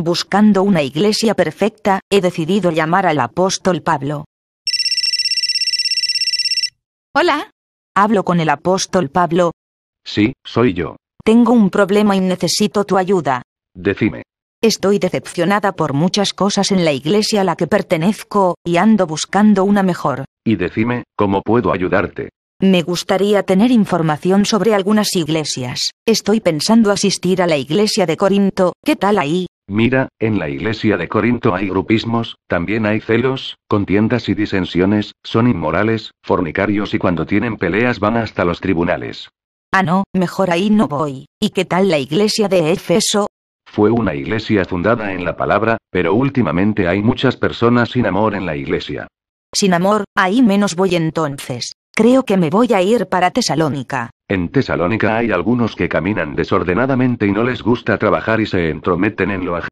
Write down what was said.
Buscando una iglesia perfecta, he decidido llamar al apóstol Pablo. Hola. Hablo con el apóstol Pablo. Sí, soy yo. Tengo un problema y necesito tu ayuda. Decime. Estoy decepcionada por muchas cosas en la iglesia a la que pertenezco, y ando buscando una mejor. Y decime, ¿cómo puedo ayudarte? Me gustaría tener información sobre algunas iglesias. Estoy pensando asistir a la iglesia de Corinto, ¿qué tal ahí? Mira, en la iglesia de Corinto hay grupismos, también hay celos, contiendas y disensiones, son inmorales, fornicarios y cuando tienen peleas van hasta los tribunales. Ah, no, mejor ahí no voy. ¿Y qué tal la iglesia de Éfeso? Fue una iglesia fundada en la palabra, pero últimamente hay muchas personas sin amor en la iglesia. Sin amor, ahí menos voy entonces. Creo que me voy a ir para Tesalónica. En Tesalónica hay algunos que caminan desordenadamente y no les gusta trabajar y se entrometen en lo ajeno.